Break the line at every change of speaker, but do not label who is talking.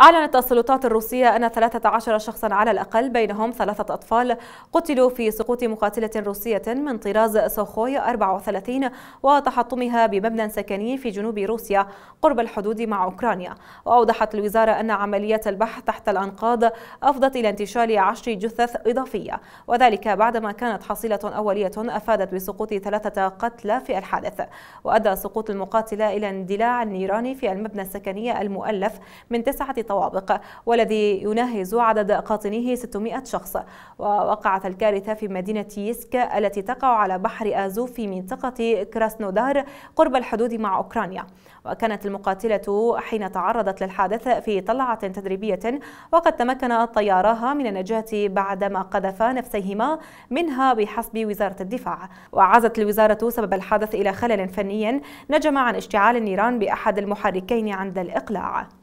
أعلنت السلطات الروسية أن 13 شخصا على الأقل بينهم ثلاثة أطفال قتلوا في سقوط مقاتلة روسية من طراز سوخوي 34 وتحطمها بمبنى سكني في جنوب روسيا قرب الحدود مع أوكرانيا وأوضحت الوزارة أن عمليات البحث تحت الأنقاض أفضت إلى انتشال عشر جثث إضافية وذلك بعدما كانت حصيلة أولية أفادت بسقوط ثلاثة قتلى في الحادث وأدى سقوط المقاتلة إلى اندلاع النيران في المبنى السكني المؤلف من تسعة طوابق والذي يناهز عدد قاطنيه 600 شخص ووقعت الكارثة في مدينة يسك التي تقع على بحر آزوف في منطقة كراسنودار قرب الحدود مع أوكرانيا وكانت المقاتلة حين تعرضت للحادث في طلعة تدريبية وقد تمكن طياراها من النجاة بعدما قذفا نفسيهما منها بحسب وزارة الدفاع وعزت الوزارة سبب الحادث إلى خلل فني نجم عن اشتعال النيران بأحد المحركين عند الإقلاع